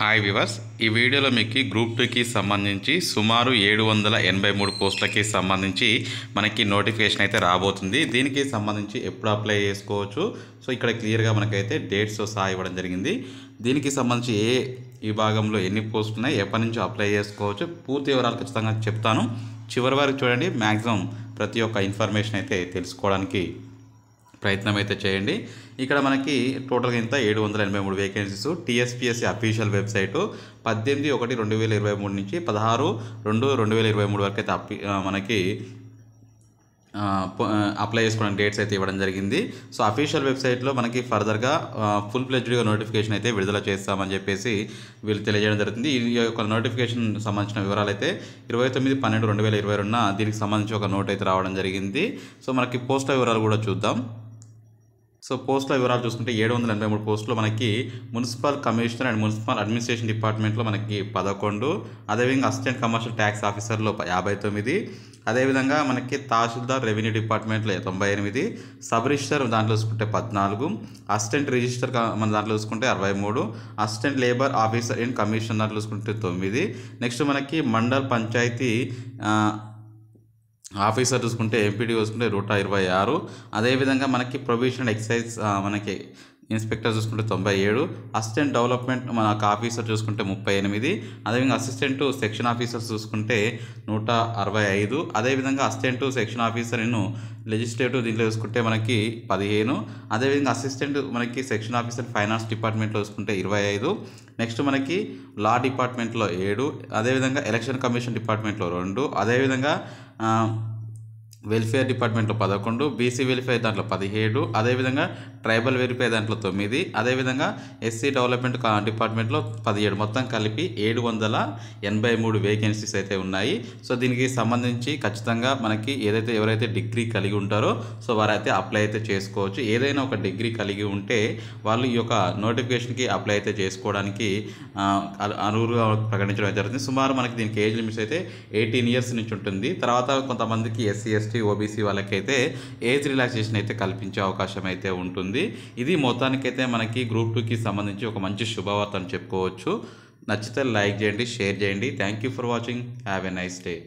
hi viewers ఈ వీడియోలో మీకు గ్రూప్ టూకి సంబంధించి సుమారు ఏడు వందల ఎనభై మూడు పోస్టులకి సంబంధించి మనకి నోటిఫికేషన్ అయితే రాబోతుంది దీనికి సంబంధించి ఎప్పుడు అప్లై చేసుకోవచ్చు సో ఇక్కడ క్లియర్గా మనకైతే డేట్స్ సహా ఇవ్వడం జరిగింది దీనికి సంబంధించి ఏ విభాగంలో ఎన్ని పోస్టులు ఉన్నాయి ఎప్పటి నుంచి అప్లై చేసుకోవచ్చు పూర్తి వివరాలు ఖచ్చితంగా చెప్తాను చివరి వరకు చూడండి మ్యాక్సిమం ప్రతి ఒక్క ఇన్ఫర్మేషన్ అయితే తెలుసుకోవడానికి ప్రయత్నం అయితే చేయండి ఇక్కడ మనకి టోటల్గా ఇంత ఏడు వందల ఎనభై మూడు వేకెన్సీస్ టీఎస్పీఎస్సీ అఫీషియల్ వెబ్సైట్ పద్దెనిమిది ఒకటి రెండు వేల ఇరవై మూడు నుంచి పదహారు రెండు రెండు వేల ఇరవై మూడు వరకు అయితే అప్పి మనకి అప్లై చేసుకోవడం డేట్స్ అయితే ఇవ్వడం జరిగింది సో అఫీషియల్ వెబ్సైట్లో మనకి ఫర్దర్గా ఫుల్ ప్లెజ్డ్గా నోటిఫికేషన్ అయితే విడుదల చేస్తామని చెప్పేసి వీళ్ళు తెలియజేయడం జరుగుతుంది ఈ యొక్క నోటిఫికేషన్ సంబంధించిన వివరాలు అయితే ఇరవై తొమ్మిది పన్నెండు రెండు వేల ఇరవై రెండున దీనికి సంబంధించి ఒక నోట్ అయితే రావడం జరిగింది సో మనకి పోస్టర్ వివరాలు కూడా చూద్దాం సో పోస్టుల వివరాలు చూసుకుంటే ఏడు వందల ఎనభై మూడు పోస్టులు మనకి municipal commissioner and municipal administration డిపార్ట్మెంట్లో మనకి పదకొండు అదేవిధంగా అసిస్టెంట్ కమర్షియల్ ట్యాక్స్ ఆఫీసర్లో యాభై తొమ్మిది అదేవిధంగా మనకి తహసీల్దార్ రెవెన్యూ డిపార్ట్మెంట్లో తొంభై ఎనిమిది సబ్ రిజిస్టర్ దాంట్లో చూసుకుంటే పద్నాలుగు అసిస్టెంట్ రిజిస్టర్ మన దాంట్లో చూసుకుంటే అరవై మూడు assistant labour officer and commissioner చూసుకుంటే తొమ్మిది నెక్స్ట్ మనకి మండల్ పంచాయతీ ఆఫీసర్ చూసుకుంటే ఎంపీడీ చూసుకుంటే నూట ఇరవై ఆరు అదేవిధంగా మనకి ప్రొవిషన్ ఎక్సైజ్ మనకి ఇన్స్పెక్టర్ చూసుకుంటే తొంభై ఏడు అసిస్టెంట్ డెవలప్మెంట్ మనకు ఆఫీసర్ చూసుకుంటే ముప్పై ఎనిమిది అదేవిధంగా అసిస్టెంట్ సెక్షన్ ఆఫీసర్ చూసుకుంటే నూట అరవై ఐదు అదేవిధంగా అసిస్టెంట్ సెక్షన్ ఆఫీసర్ నేను లెజిస్లేటివ్ దీంట్లో చూసుకుంటే మనకి పదిహేను అదేవిధంగా అసిస్టెంట్ మనకి సెక్షన్ ఆఫీసర్ ఫైనాన్స్ డిపార్ట్మెంట్లో చూసుకుంటే ఇరవై ఐదు నెక్స్ట్ మనకి లా డిపార్ట్మెంట్లో ఏడు అదేవిధంగా ఎలక్షన్ కమిషన్ డిపార్ట్మెంట్లో రెండు అదేవిధంగా వెల్ఫేర్ డిపార్ట్మెంట్లో పదకొండు బీసీ వెల్ఫేర్ దాంట్లో పదిహేడు అదేవిధంగా ట్రైబల్ వెల్ఫేర్ దాంట్లో తొమ్మిది అదేవిధంగా ఎస్సీ డెవలప్మెంట్ డిపార్ట్మెంట్లో పదిహేడు మొత్తం కలిపి ఏడు వందల ఎనభై మూడు వేకెన్సీస్ అయితే ఉన్నాయి సో దీనికి సంబంధించి ఖచ్చితంగా మనకి ఏదైతే ఎవరైతే డిగ్రీ కలిగి ఉంటారో సో వారైతే అప్లై అయితే చేసుకోవచ్చు ఏదైనా ఒక డిగ్రీ కలిగి ఉంటే వాళ్ళు ఈ యొక్క నోటిఫికేషన్కి అప్లై అయితే చేసుకోవడానికి అనువుగా ప్రకటించడం జరుగుతుంది సుమారు మనకి దీనికి ఏజ్ లిమిట్స్ అయితే ఎయిటీన్ ఇయర్స్ నుంచి ఉంటుంది తర్వాత కొంతమందికి ఎస్సీ ఎస్టీ ఓబీసీ వాళ్ళకైతే ఏజ్ రిలాక్సేషన్ అయితే కల్పించే అవకాశం అయితే ఉంటుంది ఇది మొత్తానికైతే మనకి గ్రూప్ టూకి సంబంధించి ఒక మంచి శుభవార్త అని చెప్పుకోవచ్చు నచ్చితే లైక్ చేయండి షేర్ చేయండి thank you for watching have a nice day